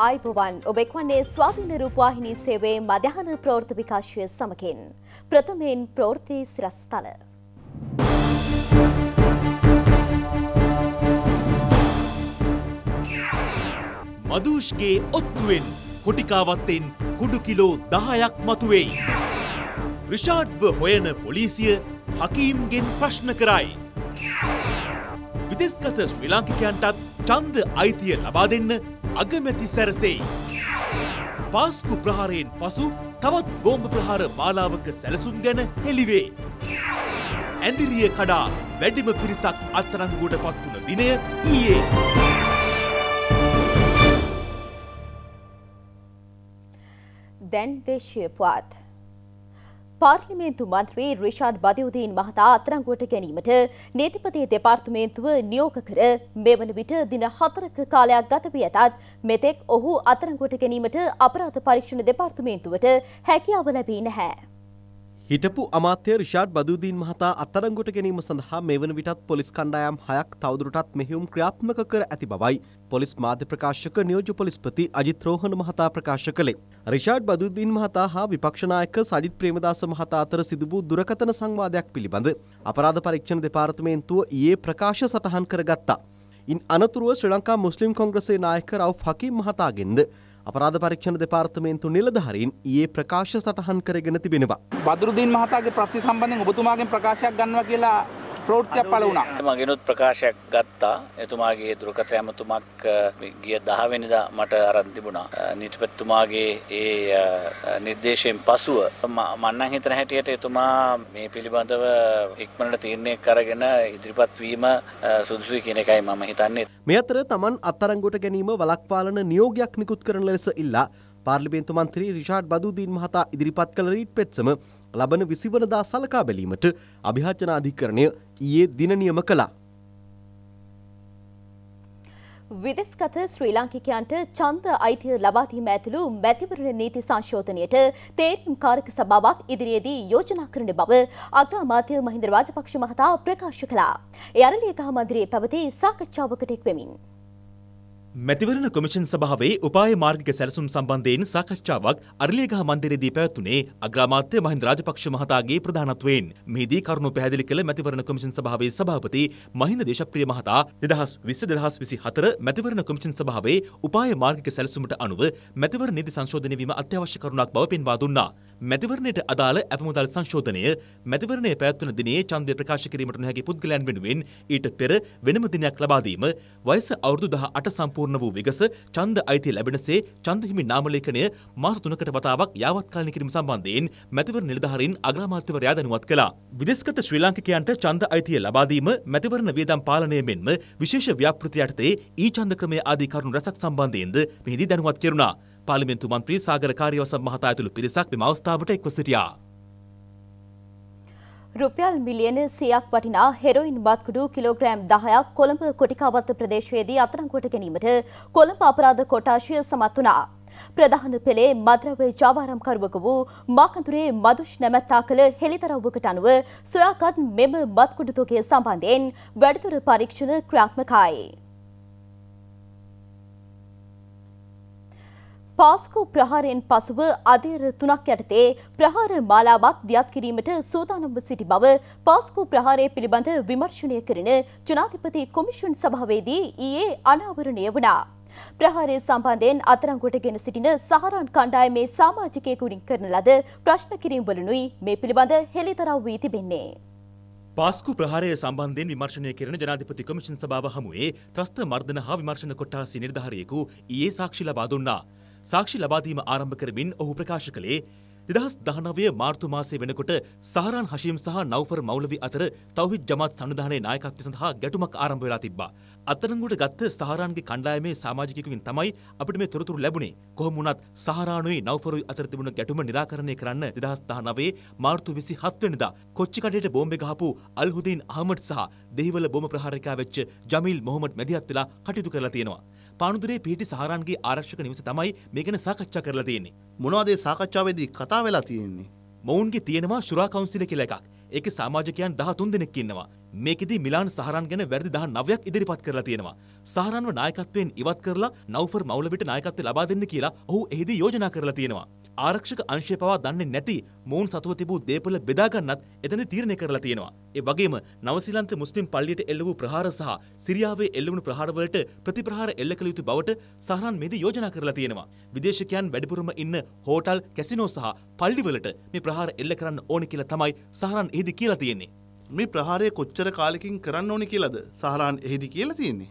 අයිබුවන් ඔබෙක් වන්නේ ස්වාධීන රූපවාහිනී සේවේ මධ්‍යහන ප්‍රවෘත්ති විකාශය සමගින්. ප්‍රථමයෙන් ප්‍රවෘත්ති සිරස්තල. මදූෂ්ගේ ඔත්තුවෙන් කොටිකාවත්තෙන් කුඩු කිලෝ දහයක් මතුවෙයි. රිෂාඩ්ව හොයන පොලිසිය හකීම්ගෙන් ප්‍රශ්න කරයි. විදෙස්ගත ශ්‍රී ලාංකිකයන්ටත් චන්ද අයිතිය ලබා දෙන්න අගමැති සැරසෙයි. පාස්කු ප්‍රහාරයෙන් පසු තවත් බෝම්භ ප්‍රහාර මාලාවක සැලසුම් ගැන හෙළිවේ. ඇඳිරිය කඩා වැඩිම පිරිසක් අත්තරංගුවට පත්වන දිනය ඊයේ. දැන් දේශය පුවත්. පාර්ලිමේන්තු මන්ත්‍රී රිෂාඩ් බදිවුදීන් මහතා අත්තරංගුවට ගැනීමට නීතිපති දෙපාර්තමේන්තුව නියෝග කර මෙවන විට දින හතරක කාලයක් ගත වී ඇතත් මෙතෙක් ඔහු අත්තරංගුවට ගැනීමට අපරාධ පරීක්ෂණ දෙපාර්තමේන්තුවට හැකියාව ලැබී නැහැ. හිටපු අමාත්‍ය රිෂාඩ් බදුදීන් මහතා අත්තරංගොට ගැනීම සඳහා මේ වන විටත් පොලිස් කණ්ඩායම් හයක් තවදුරටත් මෙහිුම් ක්‍රියාත්මක කර ඇති බවයි පොලිස් මාධ්‍ය ප්‍රකාශක නියෝජ්‍ය පොලිස්පති අජිත් රෝහණ මහතා ප්‍රකාශ කළේ. රිෂාඩ් බදුදීන් මහතා හා විපක්ෂනායක සජිත් ප්‍රේමදාස මහතා අතර සිදු වූ දුරකථන සංවාදයක් පිළිබඳ අපරාධ පරීක්ෂණ දෙපාර්තමේන්තුව ඊයේ ප්‍රකාශ සටහන් කරගත්තා. ඉන් අනතුරුව ශ්‍රී ලංකා මුස්ලිම් කොංග්‍රසේ නායක රව් ෆකීම් මහතාගෙන්ද අපරාධ පරීක්ෂණ දෙපාර්තමේන්තු නිලධහරින් ඒ ප්‍රකාශ සටහන් කරගෙන තිබෙනවා. බදුරුදීන් මහතාගේ ප්‍රශ්ි සම්බන්ධයෙන් ඔබතුමාගෙන් ප්‍රකාශයක් ගන්නවා කියලා ප්‍රෝෘත්තියක් පල වුණා. මගෙනුත් ප්‍රකාශයක් ගත්තා. එතුමාගේ දුරකථන ඇමතුමක් ගිය 10 වෙනිදා මට අරන් තිබුණා. නීතිපතිතුමාගේ ඒ නිර්දේශයෙන් පසුව මම නම් හිතන හැටියට එතුමා මේ පිළිබඳව ඉක්මනට තීරණයක් අරගෙන ඉදිරිපත් වීම සුදුසුයි කියන එකයි මම හිතන්නේ. මේ අතර Taman අත්අඩංගුවට ගැනීම වළක්වාලන නියෝගයක් නිකුත් කරන ලෙස ඉල්ලා පාර්ලිමේන්තු මන්ත්‍රී රිෂාඩ් බදුදීන් මහතා ඉදිරිපත් කළ රීට් පෙත්සම ලබන විසිවනදා සලකා බැලීමට අභිහාචනාධිකරණය ඊයේ දින නියම කළා. විදෙස්ගත ශ්‍රී ලාංකිකයන්ට චන්ද අයිතිය ලබාදීම ඇතුළු මැතිවරණ නීති සංශෝධනයට තේරීම් කාරක සභාවක් ඉදිරියේදී යෝජනා කරන බව අග්‍රාමාත්‍ය මහින්ද රාජපක්ෂ මහතා ප්‍රකාශ කළා. ඒ අරලියගහ මන්දිරයේ පැවති සාකච්ඡාවකට එක් වෙමින් මැතිවරණ කොමිෂන් සභාවේ උපාය මාර්ගික සැලසුම් සම්බන්ධයෙන් සාකච්ඡාවක් අරලියගහ මන්දිරයේදී පැවැත්ුණේ අග්‍රාමාත්‍ය මහින්ද රාජපක්ෂ මහතාගේ ප්‍රධානත්වයෙන්. මෙහිදී කරුණු පැහැදිලි කළ මැතිවරණ කොමිෂන් සභාවේ සභාපති මහින්ද දේශප්‍රිය මහතා 2020-2024 මැතිවරණ කොමිෂන් සභාවේ උපාය මාර්ගික සැලසුමට අනුව මැතිවරණ නීති සංශෝධනය වීම අත්‍යවශ්‍ය කරුණක් බව පෙන්වා දුන්නා. මැතිවරණයට අදාළ ඇපමුදල් සංශෝධනය මැතිවරණය පැවැත්වන දිනේ ඡන්දය ප්‍රකාශ කිරීමට නොහැකි පුද්ගලයන් වෙනුවෙන් ඊට පෙර වෙනම දිනයක් ලබා දීම වයස අවුරුදු 18 සම්පූර්ණ වූ විගස ඡන්ද අයිතිය ලැබෙනසේ ඡන්ද හිමි නාමලේඛනය මාස 3කට වතාවක් යාවත්කාලින කිරීම සම්බන්ධයෙන් මැතිවරණ නිලධාරීන් අග්‍රාමාත්‍යවරයා දැනුවත් කළා. විදේශගත ශ්‍රී ලාංකිකයන්ට ඡන්ද අයිතිය ලබා දීම මැතිවරණ වියදම් පාලනය මෙන්ම විශේෂ ව්‍යාපෘති යටතේ ඊ ඡන්ද ක්‍රමය ආදී කරුණු රැසක් සම්බන්ධයෙන්ද මෙහිදී දැනුවත් කෙරුණා. පාර්ලිමේන්තු මන්ත්‍රී සාගර කාර්යවසම් මහතා ඇතුළු පිරිසක් මෙම අවස්ථාවට එක්ව සිටියා. රුපියල් මිලියන සියයක් වටිනා හෙරොයින් බත්කුඩු කිලෝග්‍රෑම් දහයක් කොළඹ කොටිකාවත්ත ප්‍රදේශයේදී අතරංකොට ගැනීමට කොළඹ අපරාධ කොටාශය සමත් වනා. ප්‍රධාන පෙළේ මද්‍රව්‍ය ජාවාරම්කරුවක වූ මාකඳුරේ මදුෂ් නැමැත්තා කළ හෙළිතරව්වකට අනුව සොයාකත් මෙම බත්කුඩුතුගේ සම්බන්ධයෙන් වැඩිදුර පරීක්ෂණ ක්‍රාත්මකායි. පාස්කෝ ප්‍රහාරයෙන් පසුව අධීර තුනක් යටතේ ප්‍රහාර මාලාවක් දියත් කිරීමට සූදානම්ව සිටි බව පාස්කෝ ප්‍රහාරය පිළිබඳ විමර්ශනය කරන ජනාධිපති කොමිෂන් සභාවේදී ඊයේ අනාවරණය වුණා. ප්‍රහාරය සම්බන්ධයෙන් අතරංගුවටගෙන සිටින සහරන් කණ්ඩායමේ සමාජිකයෙකුණින් කරන ලද ප්‍රශ්න කිරීම් වලනුයි මේ පිළිබඳ හෙළිතරව් වී තිබෙන්නේ. පාස්කු ප්‍රහාරය සම්බන්ධයෙන් විමර්ශනය කරන ජනාධිපති කොමිෂන් සභාව හමුවේ ත්‍රස්ත මර්ධන හා විමර්ශන කොට්ටාසි නිර්ධාරයෙකු ඊයේ සාක්ෂි ලබා දුන්නා. සාක්ෂි ලබාදීම ආරම්භ කරමින් ඔහු ප්‍රකාශ කළේ දෙදහස් දහනවය මාර්තු මාසේ වෙනකොට සහරන් හශීම් සහ නවෆර් මෞලවි අතර තවහිත් ජමත් සඳධානය නායකත්ව සඳහා ගැටුමක් ආරම්භ වෙලා තිබ්බා. අත්තරංගුට ගත්ත සහරන්ගේ කණ්ඩායමේ සමාජිකයකින් තමයි අපිට මේ තොරතුරු ලැබුණේ. කොහොම වුණත් සහරානුයි නවෆරුයි අතර තිබුණ ගැටුම නිරාකරණය කරන්න 2019 මාර්තු 27 වෙනිදා කොච්චි කඩේට බෝම්බ ගහපු අල්හුදීන් අහමඩ් සහ දෙහිවල බෝම ප්‍රහාරකයා වෙච්ච ජමීල් මොහොමඩ් මැදිහත් වෙලා කටයුතු කරලා තියෙනවා. පානුදුරේ පිහිටි සහරන්ගේ ආරක්ෂක නිවස තමයි මේ ගැන සාකච්ඡා කරලා තියෙන්නේ. මොනවද ඒ සාකච්ඡාවේදී කතා වෙලා තියෙන්නේ? මොවුන්ගේ තියෙනවා ශුරා කවුන්සිල කියලා එකක්. ඒකේ සමාජිකයන් 13 දෙනෙක් ඉන්නවා. මේකෙදි මිලාන් සහරන් ගැන වැරදි 19ක් ඉදිරිපත් කරලා තියෙනවා. සහරන්ව නායකත්වයෙන් ඉවත් කරලා නව්ෆර් මවුලවිට නායකත්වය ලබා දෙන්න කියලා ඔහු එහිදී යෝජනා කරලා තියෙනවා. ආරක්ෂක අංශය පවා දන්නේ නැති මොවුන් සතුව තිබූ දේපල බෙදාගන්නත් එතන තීරණය කරලා තියෙනවා. ඒ වගේම නවසිලන්ත මුස්ලිම් පල්ලියට එල්ල වූ ප්‍රහාර සහ සිරියාවේ එල්ල වුණු ප්‍රහාරවලට ප්‍රතිප්‍රහාර එල්ල කළ යුතු බවට සහරන් මෙදී යෝජනා කරලා තියෙනවා. විදේශිකයන් වැඩිපුරම ඉන්න හෝටල්, කැසිනෝ සහ පල්ලිවලට මේ ප්‍රහාර එල්ල කරන්න ඕනේ කියලා තමයි සහරන් එහිදී කියලා තියෙන්නේ. මේ ප්‍රහාරය කොච්චර කාලෙකින් කරන්න ඕනේ කියලාද සහරන් එහිදී කියලා තියෙන්නේ?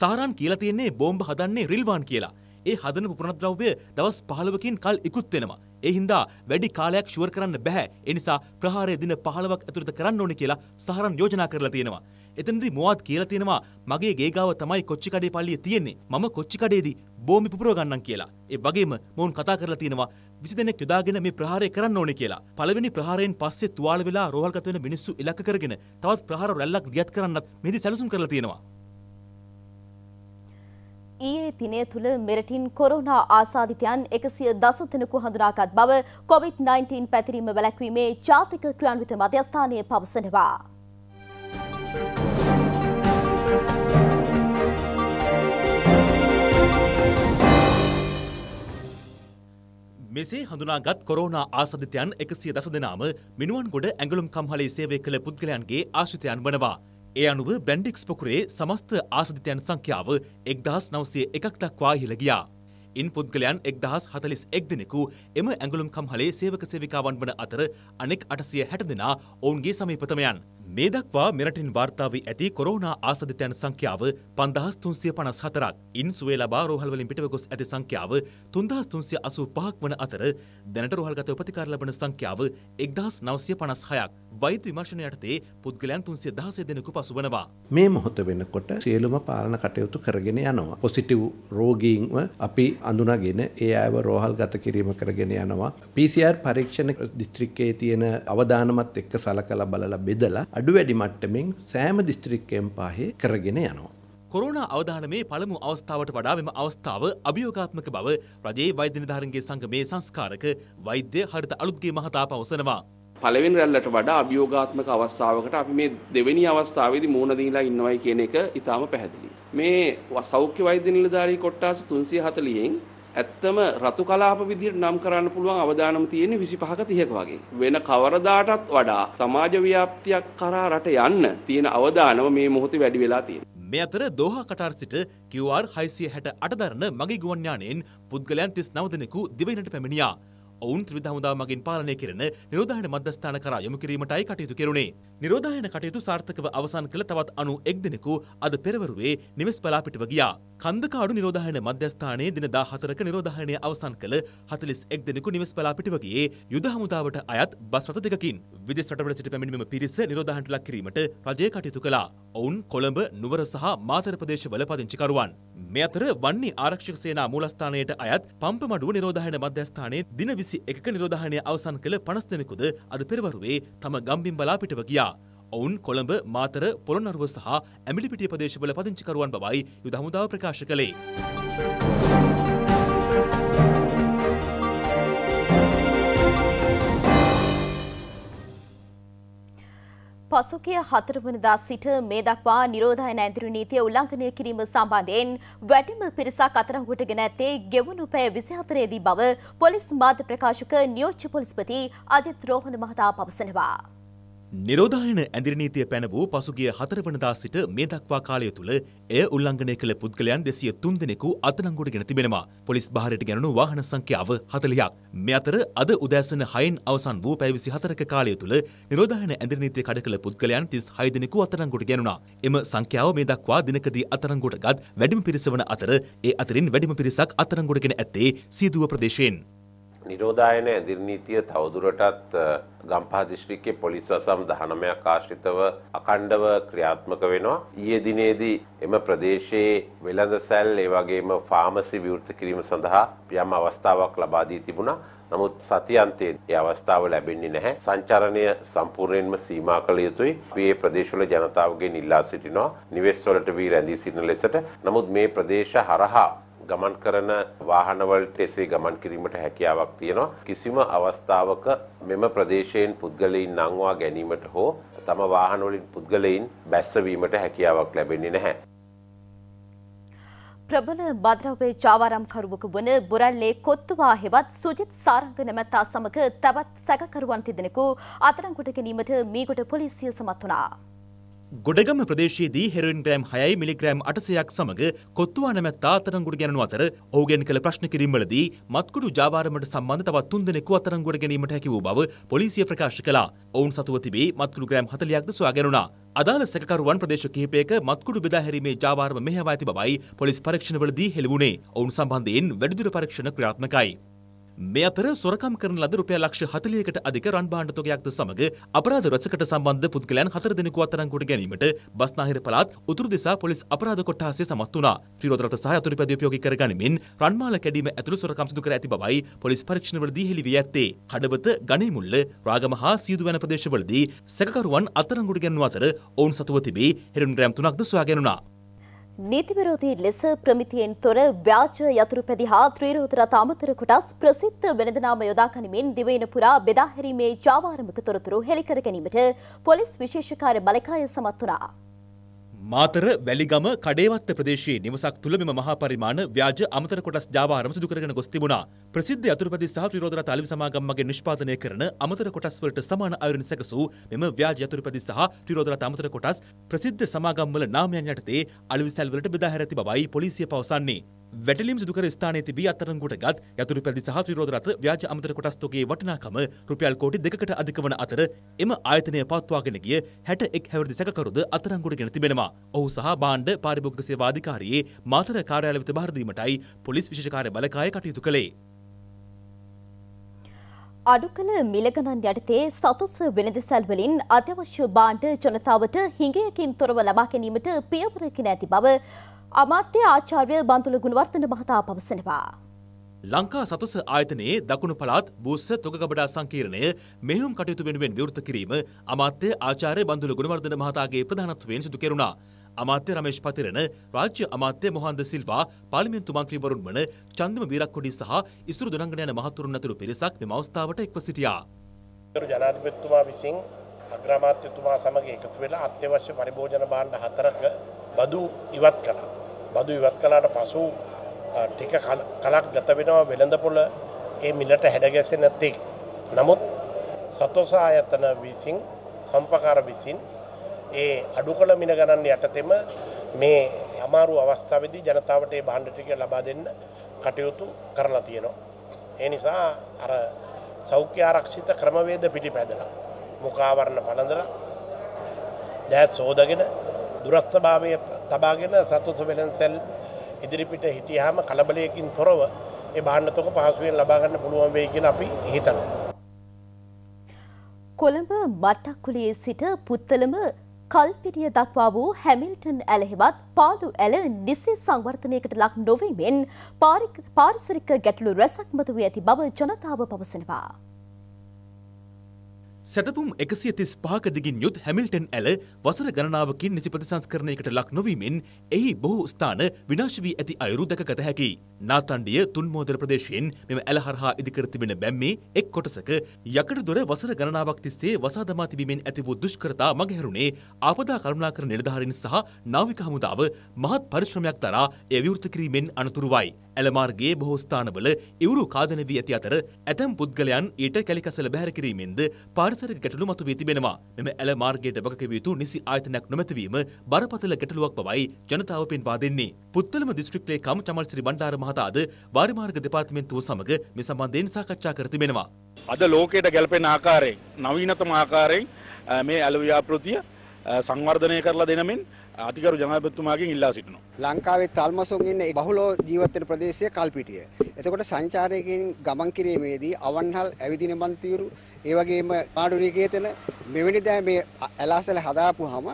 සාරාන් කියලා තියෙන්නේ බෝම්බ හදන්නේ රිල්වාන් කියලා. ඒ හදන පුරණද්‍රව්‍ය දවස් 15කින් කල් ඉකුත් වෙනවා. ඒ හින්දා වැඩි කාලයක් ෂුවර් කරන්න බෑ. ඒ නිසා ප්‍රහාරය දින 15ක් ඇතුළත කරන්න ඕනේ කියලා සහරන් යෝජනා කරලා තියෙනවා. එතනදී මොවත් කියලා තියෙනවා මගේ ගේ ගාව තමයි කොච්චි කඩේ පල්ලිය තියෙන්නේ. මම කොච්චි කඩේදී බෝම්බි පුපුරව ගන්නම් කියලා. ඒ වගේම මොවුන් කතා කරලා තියෙනවා 20 දෙනෙක් යොදාගෙන මේ ප්‍රහාරය කරන්න ඕනේ කියලා. පළවෙනි ප්‍රහාරයෙන් පස්සේ තුවාල වෙලා රෝහල්ගත වෙන මිනිස්සු ඉලක්ක කරගෙන තවත් ප්‍රහාර රැල්ලක් දියත් කරන්නත් මෙහිදී සැලසුම් කරලා තියෙනවා. ඊයේ දිනය තුළ මෙරටින් කොරෝනා ආසාධිතයන් එකසිය දස දෙනෙකු හඳුනාගත් බව කොවිD-19 පැතිරීම වැළැක්වීමේ ජාතික ක්‍රියාන්විත මධ්‍යස්ථානය පවසනවා. මෙසේ හඳුනාගත් කොරෝනා ආසාධිතයන් එකසිය දස දෙනාම මිනුවන්ගොඩ ඇඟලුම් කම්හලේ සේවය කළ පුද්ගලයන්ගේ ආශ්‍රිතයන් වනවා. ඒ අනුව බ්‍රැන්ඩික්ස් පොකුරේ සමස්ත ආසධිතයන් සංඛ්‍යාව එක්දහස් නවසය එකක් දක්වා ඉහළ ගියා. ඉන් පුද්ගලයන් එක්දහස් හතලිස් එක් දෙනෙකු එම ඇඟලුම් කම්හලේ සේවක සේවිකාවන් වන අතර අනෙක් අටසිය හැට දෙනා ඔවුන්ගේ සමීපතමයන්. මේ දක්වා මෙරටින් වාර්තාාවී ඇති කොරෝනා ආසධිතයන් සංඛ්‍යාව පන්දහස් තුන්සිය පනස් හතරක් ඉන් සුවේ ලබා රෝහල්වලින් පිටවගොස් ඇති සංඛ්‍යාව තුන්දහස් තුන්සිය අසු පහක් වන අතර දැනට රෝහල්ගත උපතිකාර ලබන සංඛ්‍යාව එක්දහස් නවසය පනස් හයක් වෛද්‍ය විමර්ශණ යටතේ පුද්ගලයන් තුන්සිය දහසේ දෙනෙකු පසු වනවා. මේ මොහොත වෙනකොට සියලුම පාලන කටයුතු කරගෙන යනවා. පොසිටිව් රෝගීන්ව අපි අඳුනගෙන ඒ අයව රෝහල් ගත කිරීම කරගෙන යනවා. PCR පරීක්ෂණ දිස්ත්‍රික්කයේ තියෙන අවධානමත් එක්ක සලකලා බලලා බෙදලා අඩු වැඩි මට්ටමින් සෑම දිස්ත්‍රික්කයෙන් පාහේ කරගෙන යනවා. කොරෝනා අවධානමේ පළමු අවස්ථාවට වඩා මෙම අවස්ථාව අභියෝගාත්මක බව රජයේ වෛද්‍ය නිධාරන්ගේ සංගමේ සංස්කාරක වෛද්‍ය හරිත අලුත්ගේ මහතා පවසනවා. පළවෙනි රැල්ලට වඩා අභියෝගාත්මක අවස්ථාවකට අපි මේ දෙවෙනි අවස්ථාවේදී මූණ දීලා ඉන්නවයි කියන එක ඊටාම පැහැදිලියි. මේ සෞඛ්‍ය වෛද්‍ය නිලධාරී කොට්ටාස 340න් ඇත්තම රතු කලාප විදිහට නම් කරන්න පුළුවන් අවදානම තියෙන්නේ 25ක 30ක වගේ. වෙන කවරදාටත් වඩා සමාජ ව්‍යාප්තියක් කරා රට යන්න තියෙන අවදානම මේ මොහොතේ වැඩි වෙලා තියෙනවා. මේ අතර දෝහා කටාර් සිට QR 668 දරන මගී ගුවන් යානයෙන් පුද්ගලයන් 39 දෙනෙකු දිවයිනට පැමිණියා. ඔවුන් ත්‍රිවිධ හමුදා මගින් පාලනය කෙරෙන නිරෝධායන මධ්‍යස්ථාන කරා යොමු කිරීමටයි කටයුතු කෙරුණේ. නිරෝධායන කටයුතු සාර්ථකව අවසන් කළ තවත් අනු එක් දෙනෙකු අද පෙරවරුවේ නිවෙස් පලාපිටව ගියා. කන්දකාඩු නිරෝධායන මධ්‍යස්ථානයේ දින 14ක නිරෝධායනය අවසන් කළ 41 දෙනෙකු නිවෙස් පලාපිටව ගියේ යුද හමුදාවට අයත් බස් රථ දෙකකින්. විදෙස් රටවල සිට පැමිණි මෙම පිරිස නිරෝධායනට ලක් කිරීමට රජය කටයුතු කළා. ඔවුන් කොළඹ නුවර සහ මාතර ප්‍රදේශවල පදිංචිකරුවන්. මේ අතර වන්නේ ආරක්ෂක සේනා මූලස්ථානයට අයත් පම්පමඩුව නිරෝධායන මධ්‍යස්ථානයේ දින 21ක නිරෝධායනය අවසන් කළ 50 දෙනෙකුද අද පෙරවරුවේ තම ගම්බිම් බලාපිටව ගියා. ඔවුන් කොළඹ මාතර පොළොන්නරුව සහ ඇමිලිපිටිය ප්‍රදේශවල පදිංචිකරුවන් බවයි යුද හමුදාව ප්‍රකාශ කළේ. පසුගිය හතරවනදා සිට මේ දක්වා නිරෝධායන ඇඳුරු නීතිය උල්ලංඝනය කිරීම සම්බන්ධයෙන් වැඩිම පිරිසක් අත්අඩංගුවට ගෙන ඇත්තේ ගෙවුණු පැය 24 දී බව පොලිස් මාධ්‍ය ප්‍රකාශක නියෝජ්‍ය පොලිස්පති අජිත් රෝහණ මහතා පවසනවා. නිරෝධායන ඇඳිරනීතිය පැන වූ පසුගිය හතරවනදා සිට මේ දක්වා කාලය තුළ එය උල්ලංඝනය කළ පුද්ගලයන් දෙසිය තුන් දෙනෙකු අතනංගොඩ ගෙන තිබෙනවා. පොලිස් භාරයට ගැනුණු වාහන සංඛ්‍යාව හතලියක්. මේ අතර අද උදෑසන හයෙන් අවසන් වූ පැවිසි හතරක කාලය තුළ නිරෝධායන ඇඳිරනීතිය කඩ කළ පුද්ගලයන් තිස් හය දෙනෙකු අතරංගොඩ ගැනුණා. එම සංඛ්‍යාව මේ දක්වා දිනකදී අතරංගොඩ ගත් වැඩිම පිරිස වන අතර ඒ අතරින් වැඩිම පිරිසක් අතරංගොඩ ගෙන ඇත්තේ සීදුව ප්‍රදේශයෙන්. නිරෝධායන ඇදිරිනීතිය තවදුරටත් ගම්පා දිශ්ටික්කේ පොලිස් වසම් දහනමයක් ආශ්‍රිතව අකණ්ඩව ක්‍රියාත්මක වෙනවා. ඊයේ දිනේදී එම ප්‍රදේශයේ වෙළඳ සැල් ඒවගේම ෆාමසි විවෘත කිරීම සඳහා යම් අවස්ථාවක් ලබාදී තිබුණා. නමුත් සති අන්තයේ ඒ අවස්ථාව ලැබෙන්නේ නැහැ. සංචාරණය සම්පූර්ණයෙන්ම සීමා කළ යුතුයි. මේ ප්‍රදේශවල ජනතාවගේ නිල්ලා සිටිනවා. නිවෙස්වලට වී රැඳී සිටින ලෙසට. නමුත් මේ ප්‍රදේශ හරහා ගමන් කරන වාහනවලට එසේ ගමන් කිරීමට හැකියාවක් තියෙනවා. කිසිම අවස්ථාවක මෙම ප්‍රදේශයෙන් පුද්ගලයින් නංවා ගැනීමට හෝ තම වාහනවලින් පුද්ගලයින් බැස්සවීමට හැකියාවක් ලැබෙන්නේ නැහැ. ප්‍රබල භද්‍රව්‍ය ජාවාරම්කරුවකු වන බොරල්ලේ කොත්තුවා හෙවත් සුජිත් සාරංග නැමැත්තා සමග තවත් සැකකරුවන් තිදෙනෙකු අතරංකුට ගැනීමට මීගොඩ පොලිසිය සමත් වනා. ගොඩගම ප්‍රදේශයේදී හෙරන් ග්‍රෑම් 6යි මිලිග්‍රෑම් 800ක් සමග කොත්තුවා නැමැත්තා අතරංගුඩ ගණනු අතර ඔහුගෙන් කළ ප්‍රශ්න කිරීම්වලදී මත්කුඩු ජාවාරමට සම්බන්ධ තවත් තුන් දෙනෙකු අතරංගුඩ ගැනීමට හැකි වූ බව පොලිසිය ප්‍රකාශ කළා. ඔවුන් සතුව තිබේ මත්කුඩු ග්‍රෑම් 40ක්ද සොයා ගැනුණා. අදාළ සැකකරුවන් ප්‍රදේශ කිහිපයක මත්කුඩු බෙදා හැරීමේ ජාවාරම මෙහෙයවා ඇති බවයි පොලිස් පරීක්ෂණවලදී හෙළි වුණේ. ඔවුන් සම්බන්ධයෙන් වැඩිදුර පරීක්ෂණ ක්‍රියාත්මකයි. මේ අපර සොරකම් කරන ලද රුපියල් ලක්ෂ 40කට අධික රන් භාණ්ඩ තොගයක්ද සමග අපරාධ රැසකට සම්බන්ධ පුද්ගලයන් හතර දෙනෙකු අත්අඩංගුවට ගැනීමට බස්නාහිර පළාත් උතුරු දිසා පොලිස් අපරාධ කොට්ටාසය සමත් වුණා. ත්‍රිරෝදරත සහ අතුරු පැදිය ප්‍රයෝගික කරගනිමින් රන්මාල කැඩීම ඇතුළු සොරකම් සිදු කර ඇති බවයි පොලිස් පරීක්ෂණවලදී හෙළි වී ඇත්තේ. හඩවත, ගණේමුල්ල, රාගම හා සියුදු වන ප්‍රදේශවලදී සැකකරුවන් අත්අඩංගුවට ගැන්වූ අතර ඔවුන් සතුව තිබී හෙරුන් ග්‍රෑම් 3ක්ද සොයා ගැනුණා. නීතිවිරෝධී ලෙස ප්‍රමිතියෙන් තොර ව්‍යාජ යතුරුපැදි හා ත්‍රීරෝධරත අමතර කොටස් ප්‍රසිද්ධ වෙළඳනාම යොදා ගනිමින් දිවයින පුරා බෙදාහැරීමේ ජාවාරමක තොරතුරු හෙළිකර ගැනීමට පොලිස් විශේෂකාර බලකාය සමත් වුණා. මාතර වැලිගම කඩේවත්ත ප්‍රදේශයේ නිවසක් තුළ මෙම මහා පරිමාණ ව්‍යාජ අමතර කොටස් ජාවාරම සිදු කරගෙන ගොස් තිබුණා. ප්‍රසිද්ධ යතුරුපති සහ ත්‍රිරෝදන තාලිම සමාගම් මගින් නිෂ්පාදනය කරන අමතර කොටස් වලට සමාන අයුරින් සැකසූ මෙම ව්‍යාජ යතුරුපති සහ ත්‍රිරෝදන අමතර කොටස් ප්‍රසිද්ධ සමාගම් වල නාමයන් යටතේ අලුවිසැල් වලට බෙදා හැර ඇති බවයි පොලිසිය පවසන්නේ. වැටලීම් සිදුකර ස්ථානයේ තිබී අත්අඩංගුවට ගත් යතුරු පැලති සහ ත්‍රිරෝද රථ ව්‍යාජ අමතර කොටස් තොගේ වටිනාකම රුපියල් කෝටි දෙකකට අධික වන අතර එම ආයතනය පවත්වාගෙන ගිය 61 හැවිරිදි සැකකරුද අත්අඩංගුවට ගෙන තිබෙනවා. ඔහු සහ භාණ්ඩ පාරිභෝගික සේවා අධිකාරියේ මාතර කාර්යාලය වෙත බාර දීමටයි පොලිස් විශේෂ කාර්ය බලකාය කටයුතු කළේ. අඩුකළ මිලගණන් යටතේ සතුස්ස වෙළඳසැල් වලින් අත්‍යවශ්‍ය භාණ්ඩ ජනතාවට හිඟයකින් තොරව ලබා ගැනීමට පියවරකින් ඇති බව අමාත්‍ය ආචාර්ය බන්තුල ගුණවර්ධන මහතා පවසනවා. ලංකා සතුස ආයතනයේ දකුණු පළාත් බූස්ස තොගගබඩා සංකීර්ණය මෙහෙයුම් කටයුතු වෙනුවෙන් විවෘත කිරීම අමාත්‍ය ආචාර්ය බන්දුල ගුණවර්ධන මහතාගේ ප්‍රධානත්වයෙන් සිදු කෙරුණා. අමාත්‍ය රමේෂ් පතිරණ, රාජ්‍ය අමාත්‍ය මොහන්ද සිල්වා, පාර්ලිමේන්තු මන්ත්‍රීවරුන් වන චන්දිම වීරක්කොඩි සහ ඉසුරු දොනංගන යන මහතුරුන් ඇතුළු පිරිසක් මෙම අවස්ථාවට එක්ව සිටියා. ජනාධිපතිතුමා විසින් අග්‍රාමාත්‍යතුමා සමග එකතු වෙලා අත්‍යවශ්‍ය පරිභෝජන භාණ්ඩ හතරක බදු ඉවත් කළා. බදු ඉවත් කලාට පසු ටික කලක් ගත වෙනවා වෙළඳපොළ ඒ මිලට හැඩගැසෙන තෙක්. නමුත් සතෝසා අයතන විසින් සම්පකාර විසින් ඒ අඩු කළ මිල ගණන් යටතෙම මේ අමාරු අවස්ථාවේදී ජනතාවට ඒ භාණ්ඩ ටික ලබා දෙන්න කටයුතු කරලා තියෙනවා. ඒ නිසා අර සෞඛ්‍ය ආරක්ෂිත ක්‍රමවේද පිළිපැදලා මුඛාවරණ පළඳලා දැස් සෝදගෙන දුරස්ථභාවය තබාගෙන සතු සොවෙලන් සැල් ඉදිරිපිට හිටියහම කලබලයකින් තොරව ඒ භාණ්ඩතොක පහසුවෙන් ලබාගන්න පුළුවන් වෙයි කියලා අපි හිතනවා. කොළඹ මට්ටක්කුලියේ සිට පුත්තලම කල්පිටිය දක්වා වූ හැමිල්ටන් ඇලෙහිවත් පාලු ඇල නිසි සංවර්ධනයකට ලක් නොවීමෙන් පාරිසරික ගැටලු රැසක් මතුවී ඇති බව ජනතාව පවසනවා. සැතපුම් එකසිය තිස් පහක දිගින් යුත් හැමිල්ටන් ඇල වසර ගණනාවකින් නිසි ප්‍රතිසංස්කරණයකට ලක් නොවීමෙන් එහි බොහෝ ස්ථාන විනාශ වී ඇති අයුරු දැකගත හැකි. නාතණ්ඩිය තුන්මෝදර ප්‍රදේශයෙන් මෙම ඇල හරහා ඉදිකර තිබෙන බැම්මේ එක් කොටසක යකඩ දොර වසර ගණනාවක් තිස්සේ වසා දමා තිබීමෙන් ඇති වූ දුෂ්කරතා මගහැරුණේ ආපදා කරුණාකර නිලධාරීන් සහ නාවික හමුදාව මහත් පරිශ්‍රමයක් දරා එය විවෘත කිරීමෙන් අනතුරුවයි. ඇලමාර්ගයේ බොහෝ ස්ථානවල ඉවුරු කාදන වී ඇති අතර ඇතැම් පුද්ගලයන් ඊට කැලිකසල බැහැර කිරීමෙන්ද පාරිසරික ගැටලු මතුවී තිබෙනවා. මෙම ඇල මාර්ගයට බකකිව යුතු නිසි ආයතනයක් නොමැතිවීම බරපතල ගැටලුවක් බවයි ජනතාව පෙන්වා දෙන්නේ. පුත්තලම දිස්ත්‍රික්කයේ කම් චමල්සිරි බණ්ඩාර මහ මහතා අද වාරිමාර්ග දෙපාර්තමේන්තුව සමග මේ සම්බන්ධයෙන් සාකච්ඡා කර තිබෙනවා. අද ලෝකයට ගැලපෙන ආකාරයෙන් නවීනතම ආකාරයෙන් මේ ඇල ව්‍යාපෘතිය සංවර්ධනය කරලා දෙනමින් අතිකරු ජනාධිපතිතුමාගෙන් ඉල්ලා සිටිනවා. ලංකාවේ තල්මසොන් ඉන්න බහුලෝ ජීවත් වෙන ප්‍රදේශය කල්පිටිය. එතකොට සංචාරයකින් ගමන් කිරීමේදී අවන්හල් ඇවිදින බන්තිරු ඒ වගේම පාඩුවේ ගේතන මෙවැනි දෑ මේ ඇලාසල හදාපුවාම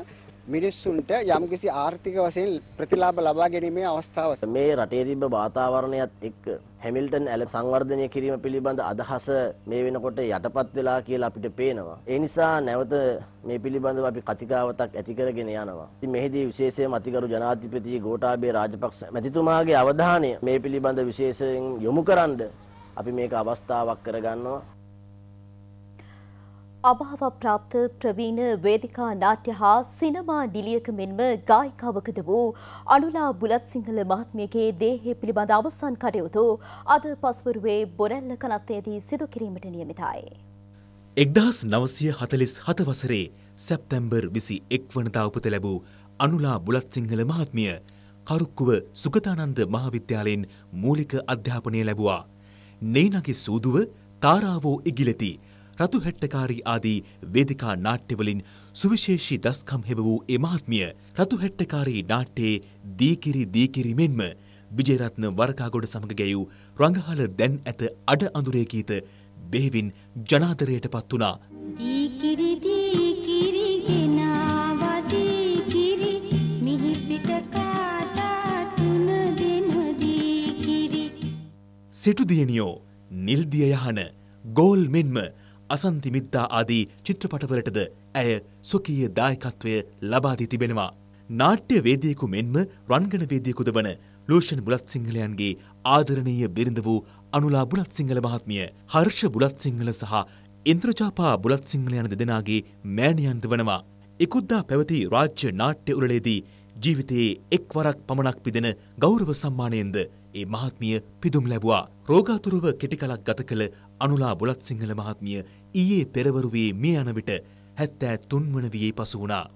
මිනිස්සුන්ට යම්කිසි ආර්ථික වශයෙන් ප්‍රතිලාභ ලබා ගැනීමේ අවස්ථාව. මේ රටේ තිබ්බ වාතාවරණයත් එක්ක හැමිල්ටන් ඇල සංවර්ධනය කිරීම පිළිබඳ අදහස මේ වෙනකොට යටපත් වෙලා කියලා අපිට පේනවා. ඒ නිසා නැවත මේ පිළිබඳව අපි කතිකාවතක් ඇති කරගෙන යනවා. ඉතින් මෙහිදී විශේෂයෙන්ම අතිගරු ජනාධිපති ගෝඨාභය රාජපක්ෂ මැතිතුමාගේ අවධානය මේ පිළිබඳ විශේෂයෙන් යොමු කරන්න අපි මේක අවස්ථාවක් කරගන්නවා. අභාව ප්‍රාප්ත ප්‍රවීණ වේදිකා නාට්‍ය හා සිනමා නිලියක මෙන්ම ගායිකාවකද වූ අනුලා බුලත් සිංහල මහත්මියගේ දේහය පිළිබඳ අවසන් කටයුතු අද පස්වරුවේ බොරැල්ල කනත්තේදී සිදු කිරීමට නියමිතයි. එක්දහස් නවසය හතලිස් හත වසරේ සැප්තැම්බර් විසි එක් වනතා උපත ලැබූ අනුලා බුලත් සිංහල මහත්මිය කරුක්කුව සුගතානන්ද මහාවිද්‍යාලයෙන් මූලික අධ්‍යාපනය ලැබවා. නේනගේ සූදුව තාරාවෝ ඉගිලති රතු හැට්ටකාරී ආදී වේදිකා නාට්‍යවලින් සුවිශේෂී දස්කම් හෙබ වූ ඒ මහත්මිය රතු හැට්ටකාරී නාට්‍යයේ දීකිරි දීකිරි මෙන්ම විජේරත්න වරකාගොඩ සමග ගැයූ රංගහල දැන් ඇත අඩ අඳුරේ ගීත බෙහෙවින් ජනාදරයට පත් වුණා. දීකිරි දීකිරි ගෙනාවා දීකිරි මිහි පිට කාටා තුන දින දීකිරි සිටු දියණියෝ නිල් දිය යහන ගෝල් මෙන්ම අසන්ති මිද්දා ආදී චිත්‍රපටවලටද ඇය ස්වකීය දායකත්වය ලබා දී තිබෙනවා. නාට්‍ය වේදිකු මෙන්ම රංගන වේදිකුද වන ලෝෂන් බුලත් සිංහලයන්ගේ ආදරණීය බිරිඳ වූ අනුලා බුලත් සිංහල මහත්මිය හර්ෂ බුලත් සිංහල සහ ඉන්ද්‍රජාපා බුලත් සිංහල යන දෙදෙනාගේ මෑණියන්ද වනවා. ඉකුද්දා පැවති රාජ්‍ය නාට්‍ය උළෙලේදී ජීවිතයේ එක් වරක් පමණක් පිදෙන ගෞරව සම්මානයෙන්ද ඒ මහත්මිය පිදුම් ලැබුවා. රෝගාතුරව කෙටි කලක් ගත කළ අනුලා බුලත්සිංහල මහත්මිය ඊයේ පෙරවරුවේ මේ යන විට හැත්තෑ තුන්වන වියේ පසු වුණා.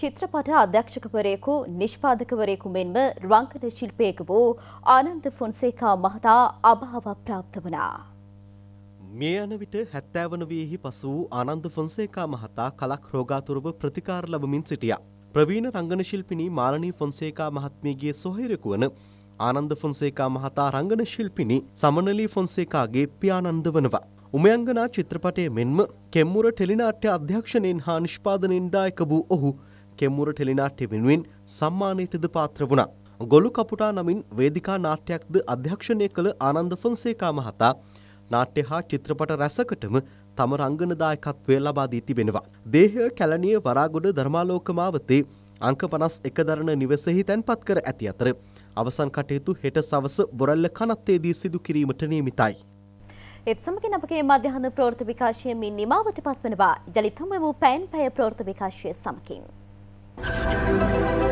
චිත්‍රපට අධ්‍යක්ෂකවරයෙකු නිෂ්පාදකවරයෙකු මෙන්ම රංකන ශිල්පයක වූ ආනන්ද ෆොන්සේකා මහතා අභාව ප්‍රාප්ත වනා. මේ යන විට හැත්තෑවන වියෙහි පසු වූ ආනන්ද ෆොන්සේකා මහතා කලක් රෝගාතුරව ප්‍රතිකාර ලබමින් සිටියා. ප්‍රවීණ රංගන ශිල්පිනී මාලනී ෆොන්සේකා මහත්මියගේ සොහිරෙකු වන ආනන්ද ෆොන්සේකා මහතා රංගන ශිල්පිනී සමනලී ෆොන්සේකාගේ පියානන්ද වනවා. උමයංගනා චිත්‍රපටයේ මෙන්ම කෙම්මුර ටෙලිනාට්‍ය අධ්‍යක්ෂණයෙන් හා නිෂ්පාදනයෙන් දායක වූ ඔහු කෙම්මුර ටෙලිනාට්‍ය වෙනුවෙන් සම්මානයටද පාත්‍ර වුණා. ගොළු කපුටා නමින් වේදිකා නාට්‍යයක්ද අධ්‍යක්ෂණය කළ ආනන්ද ෆොන්සේකා මහතා නාට්‍ය හා චිත්‍රපට රැසකටම තම රංගන දායකත්වය ලබා දී තිබෙනවා. දේහය කැලණිය වරාගොඩ ධර්මාලෝක මාවතේ අංක 51 දරණ නිවසෙහි තැන්පත් කර ඇති අතර අවසන් කටයුතු හෙට සවස බොරැල්ල කනත්තේදී සිදු කිරීමට නියමිතයි. එත් සමගින් අපගේ මධ්‍යහන ප්‍රවෘත්ති විකාශය මින් නිමාවට පත්වනවා. ජලිතම වූ පෑන් පැය ප්‍රවෘත්ති විකාශය සමකින්. Thank you.